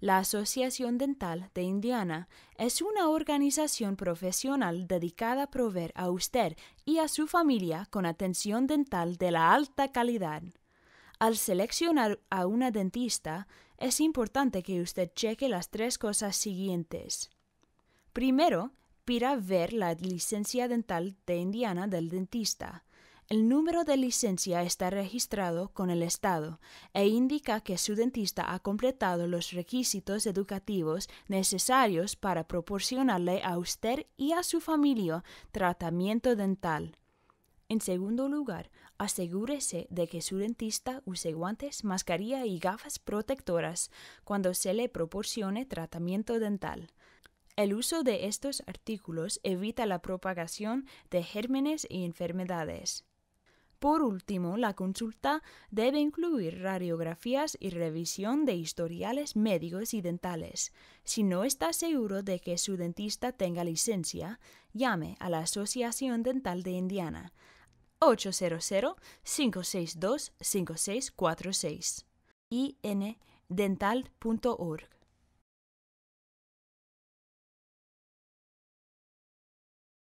La Asociación Dental de Indiana es una organización profesional dedicada a proveer a usted y a su familia con atención dental de la alta calidad. Al seleccionar a una dentista, es importante que usted cheque las tres cosas siguientes. Primero, pida ver la licencia dental de Indiana del dentista. El número de licencia está registrado con el Estado e indica que su dentista ha completado los requisitos educativos necesarios para proporcionarle a usted y a su familia tratamiento dental. En segundo lugar, asegúrese de que su dentista use guantes, mascarilla y gafas protectoras cuando se le proporcione tratamiento dental. El uso de estos artículos evita la propagación de gérmenes y enfermedades. Por último, la consulta debe incluir radiografías y revisión de historiales médicos y dentales. Si no está seguro de que su dentista tenga licencia, llame a la Asociación Dental de Indiana 800-562-5646 indental.org.